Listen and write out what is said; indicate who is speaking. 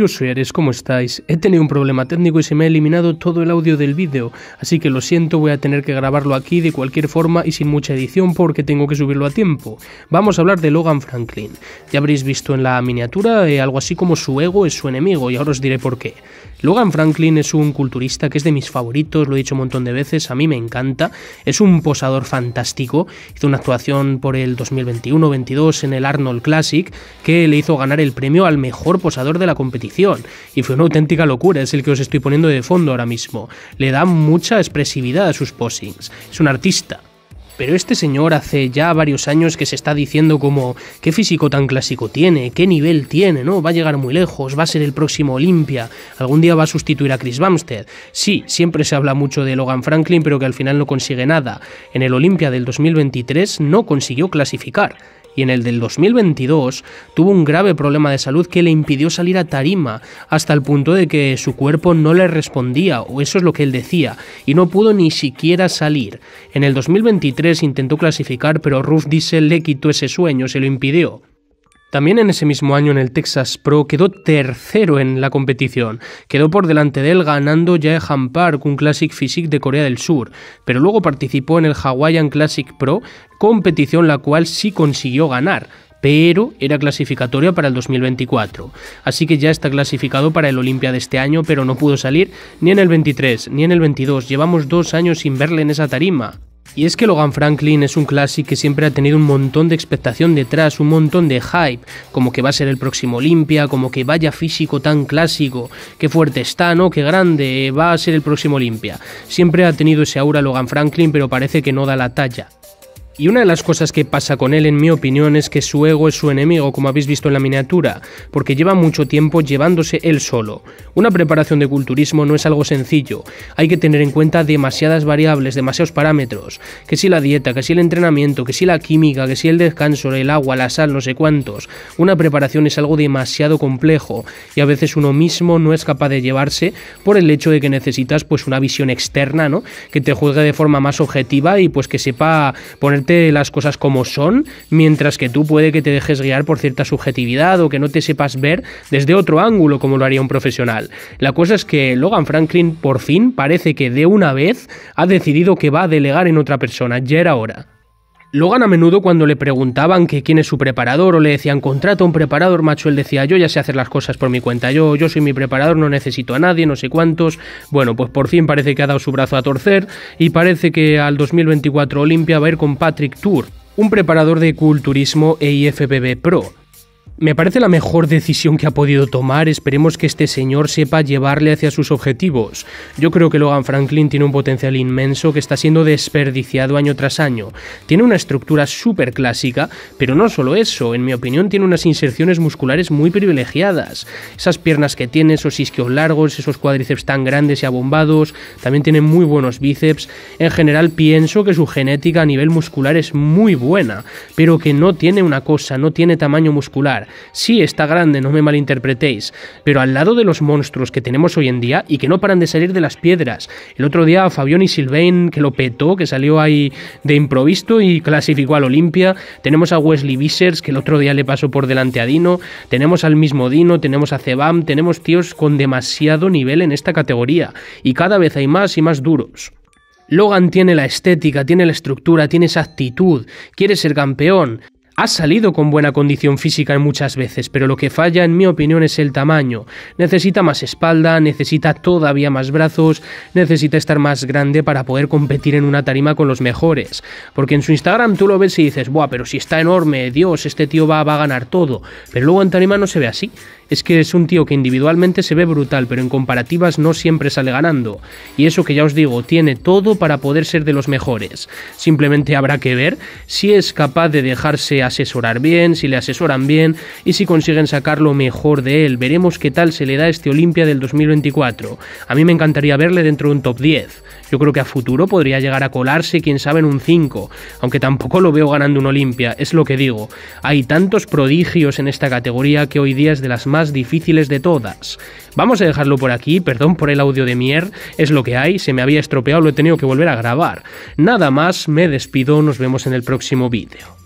Speaker 1: Yo soy ¿cómo estáis? He tenido un problema técnico y se me ha eliminado todo el audio del vídeo, así que lo siento, voy a tener que grabarlo aquí de cualquier forma y sin mucha edición porque tengo que subirlo a tiempo. Vamos a hablar de Logan Franklin. Ya habréis visto en la miniatura eh, algo así como su ego es su enemigo y ahora os diré por qué. Logan Franklin es un culturista que es de mis favoritos, lo he dicho un montón de veces, a mí me encanta, es un posador fantástico, hizo una actuación por el 2021-22 en el Arnold Classic que le hizo ganar el premio al mejor posador de la competición y fue una auténtica locura, es el que os estoy poniendo de fondo ahora mismo. Le da mucha expresividad a sus posings. Es un artista. Pero este señor hace ya varios años que se está diciendo como qué físico tan clásico tiene, qué nivel tiene, ¿no? Va a llegar muy lejos, va a ser el próximo Olimpia, algún día va a sustituir a Chris Bumstead. Sí, siempre se habla mucho de Logan Franklin, pero que al final no consigue nada. En el Olimpia del 2023 no consiguió clasificar y en el del 2022 tuvo un grave problema de salud que le impidió salir a tarima hasta el punto de que su cuerpo no le respondía, o eso es lo que él decía, y no pudo ni siquiera salir. En el 2023 intentó clasificar, pero Ruff Diesel le quitó ese sueño, se lo impidió. También en ese mismo año en el Texas Pro quedó tercero en la competición. Quedó por delante de él ganando Jae Park, un Classic Physique de Corea del Sur, pero luego participó en el Hawaiian Classic Pro, competición la cual sí consiguió ganar, pero era clasificatoria para el 2024. Así que ya está clasificado para el Olimpia de este año, pero no pudo salir ni en el 23 ni en el 22. Llevamos dos años sin verle en esa tarima. Y es que Logan Franklin es un clásico que siempre ha tenido un montón de expectación detrás, un montón de hype, como que va a ser el próximo Olimpia, como que vaya físico tan clásico, qué fuerte está, ¿no? Qué grande, va a ser el próximo Olimpia. Siempre ha tenido ese aura Logan Franklin, pero parece que no da la talla. Y una de las cosas que pasa con él, en mi opinión, es que su ego es su enemigo, como habéis visto en la miniatura, porque lleva mucho tiempo llevándose él solo. Una preparación de culturismo no es algo sencillo, hay que tener en cuenta demasiadas variables, demasiados parámetros, que si la dieta, que si el entrenamiento, que si la química, que si el descanso, el agua, la sal, no sé cuántos. Una preparación es algo demasiado complejo y a veces uno mismo no es capaz de llevarse por el hecho de que necesitas pues una visión externa, ¿no? Que te juzgue de forma más objetiva y pues que sepa ponerte las cosas como son, mientras que tú puede que te dejes guiar por cierta subjetividad o que no te sepas ver desde otro ángulo como lo haría un profesional. La cosa es que Logan Franklin por fin parece que de una vez ha decidido que va a delegar en otra persona, ya era hora. Logan a menudo cuando le preguntaban que quién es su preparador o le decían contrata un preparador, macho, él decía yo ya sé hacer las cosas por mi cuenta, yo, yo soy mi preparador, no necesito a nadie, no sé cuántos. Bueno, pues por fin parece que ha dado su brazo a torcer y parece que al 2024 Olimpia va a ir con Patrick Tour, un preparador de culturismo e IFBB Pro. Me parece la mejor decisión que ha podido tomar. Esperemos que este señor sepa llevarle hacia sus objetivos. Yo creo que Logan Franklin tiene un potencial inmenso que está siendo desperdiciado año tras año. Tiene una estructura súper clásica, pero no solo eso. En mi opinión, tiene unas inserciones musculares muy privilegiadas. Esas piernas que tiene, esos isquios largos, esos cuádriceps tan grandes y abombados. También tiene muy buenos bíceps. En general, pienso que su genética a nivel muscular es muy buena, pero que no tiene una cosa, no tiene tamaño muscular. Sí está grande, no me malinterpretéis, pero al lado de los monstruos que tenemos hoy en día y que no paran de salir de las piedras. El otro día a Fabión y Silvain, que lo petó, que salió ahí de improviso y clasificó al Olimpia. Tenemos a Wesley Vissers, que el otro día le pasó por delante a Dino. Tenemos al mismo Dino, tenemos a Cebam, tenemos tíos con demasiado nivel en esta categoría. Y cada vez hay más y más duros. Logan tiene la estética, tiene la estructura, tiene esa actitud, quiere ser campeón ha salido con buena condición física en muchas veces, pero lo que falla en mi opinión es el tamaño. Necesita más espalda, necesita todavía más brazos, necesita estar más grande para poder competir en una tarima con los mejores. Porque en su Instagram tú lo ves y dices, buah, pero si está enorme, Dios, este tío va, va a ganar todo. Pero luego en tarima no se ve así es que es un tío que individualmente se ve brutal, pero en comparativas no siempre sale ganando. Y eso que ya os digo, tiene todo para poder ser de los mejores. Simplemente habrá que ver si es capaz de dejarse asesorar bien, si le asesoran bien y si consiguen sacar lo mejor de él. Veremos qué tal se le da este Olimpia del 2024. A mí me encantaría verle dentro de un top 10. Yo creo que a futuro podría llegar a colarse, quién sabe, en un 5, aunque tampoco lo veo ganando un Olimpia, es lo que digo. Hay tantos prodigios en esta categoría que hoy día es de las más difíciles de todas. Vamos a dejarlo por aquí, perdón por el audio de Mier, es lo que hay, se me había estropeado, lo he tenido que volver a grabar. Nada más, me despido, nos vemos en el próximo vídeo.